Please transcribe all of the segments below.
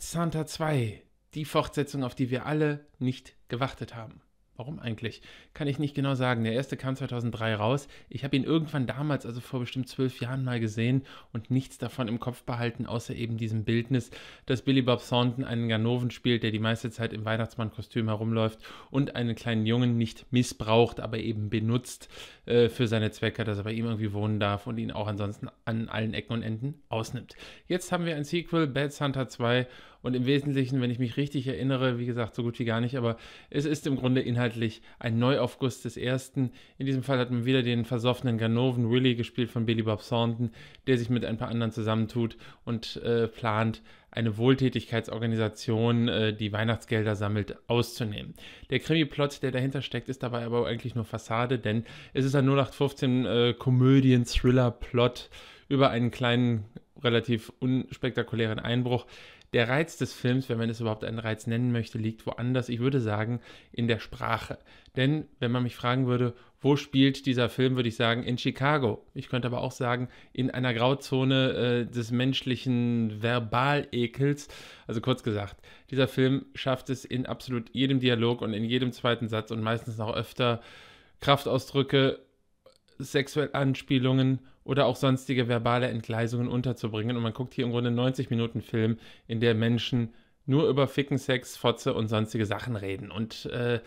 Pet Santa 2, die Fortsetzung, auf die wir alle nicht gewartet haben. Warum eigentlich? Kann ich nicht genau sagen. Der erste kam 2003 raus. Ich habe ihn irgendwann damals, also vor bestimmt zwölf Jahren mal gesehen und nichts davon im Kopf behalten, außer eben diesem Bildnis, dass Billy Bob Thornton einen Ganoven spielt, der die meiste Zeit im Weihnachtsmannkostüm herumläuft und einen kleinen Jungen nicht missbraucht, aber eben benutzt äh, für seine Zwecke, dass er bei ihm irgendwie wohnen darf und ihn auch ansonsten an allen Ecken und Enden ausnimmt. Jetzt haben wir ein Sequel, Bad Santa 2 und im Wesentlichen, wenn ich mich richtig erinnere, wie gesagt, so gut wie gar nicht, aber es ist im Grunde inhaltlich ein Neuaufguss des ersten. In diesem Fall hat man wieder den versoffenen Ganoven Willy gespielt von Billy Bob Thornton, der sich mit ein paar anderen zusammentut und äh, plant, eine Wohltätigkeitsorganisation, äh, die Weihnachtsgelder sammelt, auszunehmen. Der Krimi-Plot, der dahinter steckt, ist dabei aber eigentlich nur Fassade, denn es ist ein 0815 äh, Komödien-Thriller-Plot über einen kleinen relativ unspektakulären Einbruch. Der Reiz des Films, wenn man es überhaupt einen Reiz nennen möchte, liegt woanders. Ich würde sagen, in der Sprache. Denn wenn man mich fragen würde, wo spielt dieser Film, würde ich sagen, in Chicago. Ich könnte aber auch sagen, in einer Grauzone äh, des menschlichen Verbalekels. Also kurz gesagt, dieser Film schafft es in absolut jedem Dialog und in jedem zweiten Satz und meistens noch öfter Kraftausdrücke, sexuelle Anspielungen oder auch sonstige verbale Entgleisungen unterzubringen. Und man guckt hier im Grunde 90 Minuten Film, in der Menschen nur über Ficken, Sex, Fotze und sonstige Sachen reden. Und äh,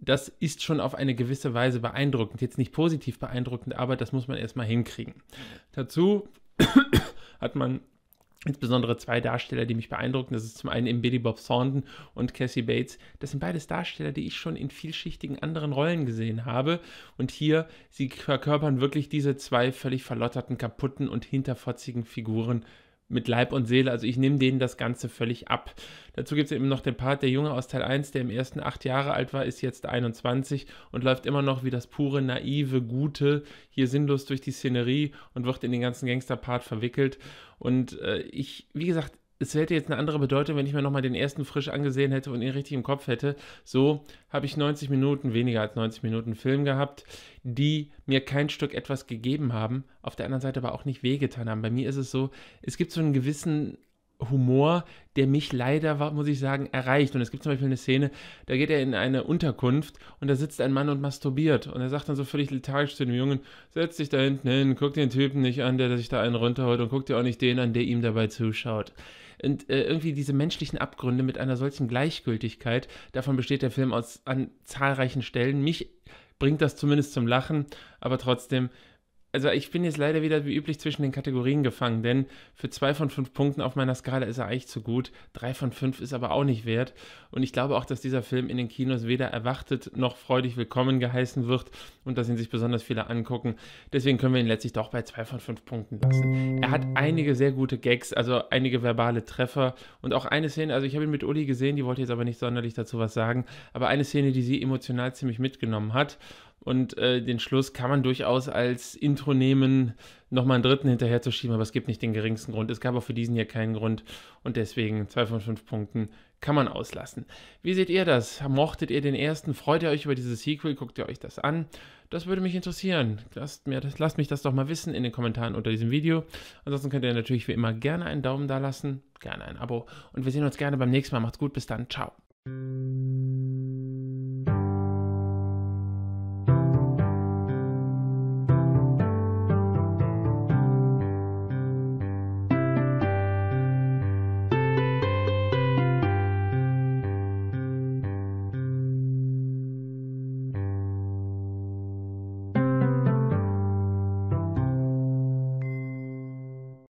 das ist schon auf eine gewisse Weise beeindruckend. Jetzt nicht positiv beeindruckend, aber das muss man erstmal hinkriegen. Dazu hat man insbesondere zwei Darsteller, die mich beeindrucken. Das ist zum einen eben Billy Bob Thornton und Cassie Bates. Das sind beides Darsteller, die ich schon in vielschichtigen anderen Rollen gesehen habe. Und hier, sie verkörpern wirklich diese zwei völlig verlotterten, kaputten und hinterfotzigen Figuren mit Leib und Seele. Also ich nehme denen das Ganze völlig ab. Dazu gibt es eben noch den Part, der Junge aus Teil 1, der im ersten acht Jahre alt war, ist jetzt 21 und läuft immer noch wie das pure, naive, gute, hier sinnlos durch die Szenerie und wird in den ganzen Gangster-Part verwickelt. Und äh, ich, wie gesagt, es hätte jetzt eine andere Bedeutung, wenn ich mir nochmal den ersten frisch angesehen hätte und ihn richtig im Kopf hätte. So habe ich 90 Minuten, weniger als 90 Minuten Film gehabt, die mir kein Stück etwas gegeben haben, auf der anderen Seite aber auch nicht wehgetan haben. Bei mir ist es so, es gibt so einen gewissen Humor, der mich leider, muss ich sagen, erreicht. Und es gibt zum Beispiel eine Szene, da geht er in eine Unterkunft und da sitzt ein Mann und masturbiert. Und er sagt dann so völlig lethargisch zu dem Jungen, setz dich da hinten hin, guck den Typen nicht an, der sich da einen runterholt und guck dir auch nicht den an, der ihm dabei zuschaut. Und äh, irgendwie diese menschlichen Abgründe mit einer solchen Gleichgültigkeit, davon besteht der Film aus, an zahlreichen Stellen. Mich bringt das zumindest zum Lachen, aber trotzdem also ich bin jetzt leider wieder wie üblich zwischen den Kategorien gefangen, denn für zwei von fünf Punkten auf meiner Skala ist er eigentlich zu gut. Drei von fünf ist aber auch nicht wert. Und ich glaube auch, dass dieser Film in den Kinos weder erwartet noch freudig willkommen geheißen wird und dass ihn sich besonders viele angucken. Deswegen können wir ihn letztlich doch bei zwei von fünf Punkten lassen. Er hat einige sehr gute Gags, also einige verbale Treffer und auch eine Szene, also ich habe ihn mit Uli gesehen, die wollte jetzt aber nicht sonderlich dazu was sagen, aber eine Szene, die sie emotional ziemlich mitgenommen hat und äh, den Schluss kann man durchaus als Intro nehmen, nochmal einen dritten hinterherzuschieben, aber es gibt nicht den geringsten Grund. Es gab auch für diesen hier keinen Grund und deswegen zwei von fünf Punkten kann man auslassen. Wie seht ihr das? Mochtet ihr den ersten? Freut ihr euch über dieses Sequel? Guckt ihr euch das an? Das würde mich interessieren. Lasst, mir das, lasst mich das doch mal wissen in den Kommentaren unter diesem Video. Ansonsten könnt ihr natürlich wie immer gerne einen Daumen da lassen, gerne ein Abo und wir sehen uns gerne beim nächsten Mal. Macht's gut, bis dann, ciao.